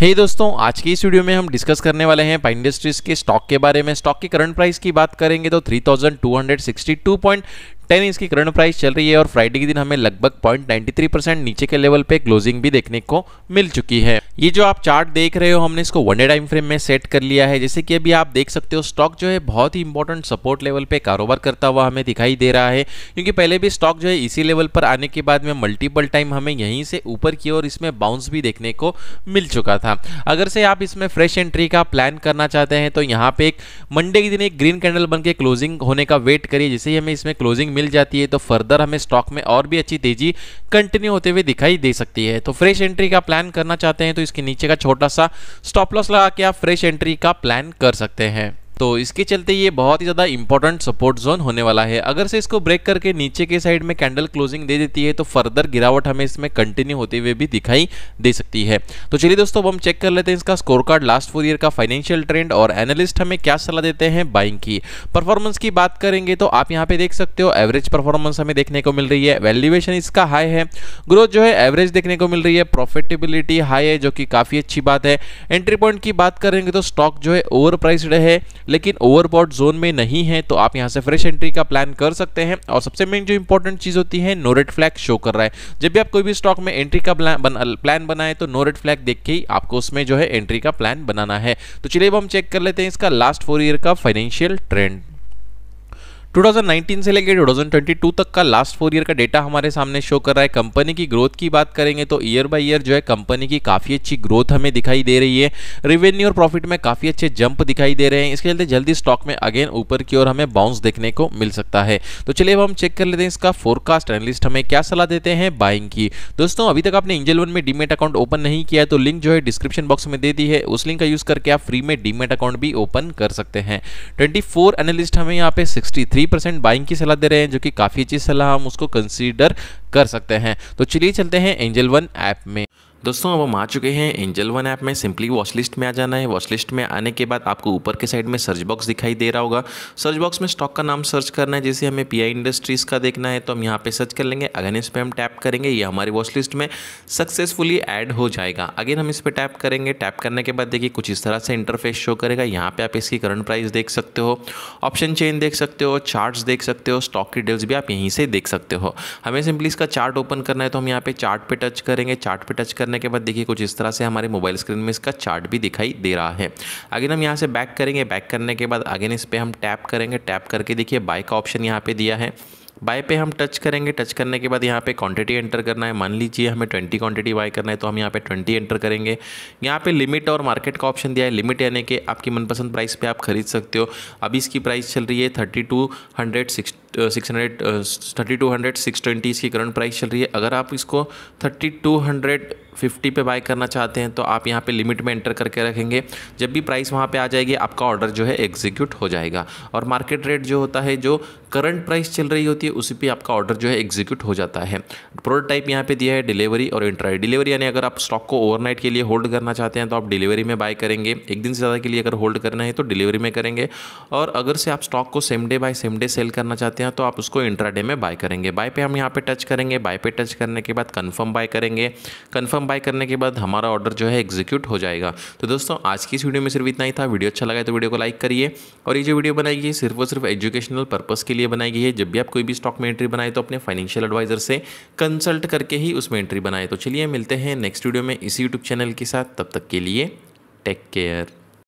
हे hey दोस्तों आज की इस वीडियो में हम डिस्कस करने वाले हैं पाइन इंडस्ट्रीज के स्टॉक के बारे में स्टॉक की करंट प्राइस की बात करेंगे तो 3262.22 टेन इंच की करंट प्राइस चल रही है और फ्राइडे के दिन हमें लगभग पॉइंट नाइन्टी थ्री परसेंट नीचे के लेवल पे क्लोजिंग भी देखने को मिल चुकी है ये जो आप चार्ट देख रहे हो हमने इसको वनडे टाइम फ्रेम में सेट कर लिया है जैसे कि अभी आप देख सकते हो स्टॉक जो है बहुत ही इंपॉर्टेंट सपोर्ट लेवल पे कारोबार करता हुआ हमें दिखाई दे रहा है क्योंकि पहले भी स्टॉक जो है इसी लेवल पर आने के बाद में मल्टीपल टाइम हमें यहीं से ऊपर की ओर इसमें बाउंस भी देखने को मिल चुका था अगर से आप इसमें फ्रेश एंट्री का प्लान करना चाहते हैं तो यहाँ पे एक मंडे के दिन एक ग्रीन कैंडल बन के क्लोजिंग होने का वेट करिए जैसे ही हमें इसमें क्लोजिंग मिल जाती है तो फर्दर हमें स्टॉक में और भी अच्छी तेजी कंटिन्यू होते हुए दिखाई दे सकती है तो फ्रेश एंट्री का प्लान करना चाहते हैं तो इसके नीचे का छोटा सा स्टॉप लॉस लगा के आप फ्रेश एंट्री का प्लान कर सकते हैं तो इसके चलते ये बहुत ही ज़्यादा इंपॉर्टेंट सपोर्ट जोन होने वाला है अगर से इसको ब्रेक करके नीचे के साइड में कैंडल क्लोजिंग दे देती है तो फर्दर गिरावट हमें इसमें कंटिन्यू होते हुए भी दिखाई दे सकती है तो चलिए दोस्तों अब हम चेक कर लेते हैं इसका scorecard last four year का फाइनेंशियल ट्रेंड और एनालिस्ट हमें क्या सलाह देते हैं बाइंग की परफॉर्मेंस की बात करेंगे तो आप यहाँ पे देख सकते हो एवरेज परफॉर्मेंस हमें देखने को मिल रही है वैल्यूएशन इसका हाई है ग्रोथ जो है एवरेज देखने को मिल रही है प्रॉफिटेबिलिटी हाई है जो कि काफ़ी अच्छी बात है एंट्री पॉइंट की बात करेंगे तो स्टॉक जो है ओवर प्राइसड है लेकिन ओवरबॉड जोन में नहीं है तो आप यहाँ से फ्रेश एंट्री का प्लान कर सकते हैं और सबसे मेन जो इंपॉर्टेंट चीज़ होती है नो रेड फ्लैग शो कर रहा है जब भी आप कोई भी स्टॉक में एंट्री का प्लान बनाए तो नो रेड फ्लैग देख के ही आपको उसमें जो है एंट्री का प्लान बनाना है तो चलिए अब हम चेक कर लेते हैं इसका लास्ट फोर ईयर का फाइनेंशियल ट्रेंड 2019 से लेकर 2022 तक का लास्ट फोर ईयर का डेटा हमारे सामने शो कर रहा है कंपनी की ग्रोथ की बात करेंगे तो ईयर बाय ईयर जो है कंपनी की काफ़ी अच्छी ग्रोथ हमें दिखाई दे रही है रेवेन्यू और प्रॉफिट में काफ़ी अच्छे जंप दिखाई दे रहे हैं इसके चलते जल्दी स्टॉक में अगेन ऊपर की ओर हमें बाउंस देखने को मिल सकता है तो चलिए अब हम चेक कर लेते हैं इसका फोरकास्ट एनालिस्ट हमें क्या सलाह देते हैं बाइंग की दोस्तों अभी तक आपने इंजल वन में डीमेट अकाउंट ओपन नहीं किया है तो लिंक जो है डिस्क्रिप्शन बॉक्स में दे दी है उस लिंक का यूज़ करके आप फ्री में डीमेट अकाउंट भी ओपन कर सकते हैं ट्वेंटी एनालिस्ट हमें यहाँ पे सिक्सटी परसेंट बाइंग की सलाह दे रहे हैं जो कि काफ़ी अच्छी सलाह हम उसको कंसीडर कर सकते हैं तो चलिए चलते हैं एंजल वन ऐप में दोस्तों अब हम आ चुके हैं एंजल वन ऐप में सिंपली वॉच लिस्ट में आ जाना है वॉच लिस्ट में आने के बाद आपको ऊपर के साइड में सर्च बॉक्स दिखाई दे रहा होगा सर्च बॉक्स में स्टॉक का नाम सर्च करना है जैसे हमें पीआई इंडस्ट्रीज़ का देखना है तो हम यहाँ पे सर्च कर लेंगे अगेन इस पर हम टैप करेंगे ये हमारी वॉच लिस्ट में सक्सेसफुली एड हो जाएगा अगेन हम इस पर टैप करेंगे टैप करने के बाद देखिए कुछ इस तरह से इंटरफेस शो करेगा यहाँ पर आप इसकी करंट प्राइस देख सकते हो ऑप्शन चेन देख सकते हो चार्ट देख सकते हो स्टॉक की डिटेल्स भी आप यहीं से देख सकते हो हमें सिंपली इसका चार्ट ओपन करना है तो हम यहाँ पर चार्ट टच करेंगे चार्ट टच कर करने के बाद देखिए कुछ इस तरह से हमारे मोबाइल स्क्रीन में इसका चार्ट भी दिखाई दे रहा है अगेन हम यहाँ से बैक करेंगे बैक करने के बाद अगेन इस पर हम टैप करेंगे टैप करके देखिए बाय का ऑप्शन यहाँ पर दिया है बाय पे हम टच करेंगे टच करने के बाद यहाँ पे क्वांटिटी एंटर करना है मान लीजिए हमें ट्वेंटी क्वांटिटी बाय करना है तो हम यहाँ पे ट्वेंटी एंटर करेंगे यहाँ पे लिमिट और मार्केट का ऑप्शन दिया है लिमिट यानी कि आपकी मनपसंद प्राइस पे आप खरीद सकते हो अभी इसकी प्राइस चल रही है thirty two hundred six six hundred thirty two hundred six twenty इसकी करंट प्राइस चल रही है अगर आप इसको थर्टी टू हंड्रेड फिफ्टी पे बाय करना चाहते हैं तो आप यहाँ पे लिमिट में एंटर करके रखेंगे जब भी प्राइस वहाँ पे आ जाएगी आपका ऑर्डर जो है एग्जीक्यूट हो जाएगा और मार्केट रेट जो होता है जो करंट प्राइस चल रही होती है उसी पे आपका ऑर्डर जो है एग्जीक्यूट हो जाता है प्रोडक्ट टाइप यहाँ पे दिया है डिलीवरी और इंट्राई डिलीवरी यानी अगर आप स्टॉक को ओवरनाइट के लिए होल्ड करना चाहते हैं तो आप डिलीवरी में बाय करेंगे एक दिन से ज़्यादा के लिए अगर होल्ड करना है तो डिलीवरी में करेंगे और अगर से आप स्टॉक को same day buy same day sell करना चाहते हैं तो आप उसको इंट्रा डे में बाय करेंगे बाय पे हम यहाँ पे टच करेंगे बाय पे टच करने के बाद कन्फर्म बाय करेंगे कन्फर्म बाय करने के बाद हमारा ऑर्डर जो है एग्जीक्यूट हो जाएगा तो दोस्तों आज की इस वीडियो में सिर्फ इतना ही था वीडियो अच्छा लगा तो वीडियो को लाइक करिए और ये जो वीडियो बनाई है सिर्फ और सिर्फ एजुकेशनल पर्पज़ के लिए बनाई गई है जब भी आप कोई भी स्टॉक में एंट्री बनाए तो अपने फाइनेंशियल एडवाइज़र से कंसल्ट करके ही उसमें एंट्री बनाए तो चलिए मिलते हैं नेक्स्ट वीडियो में इसी यूट्यूब चैनल के साथ तब तक के लिए टेक केयर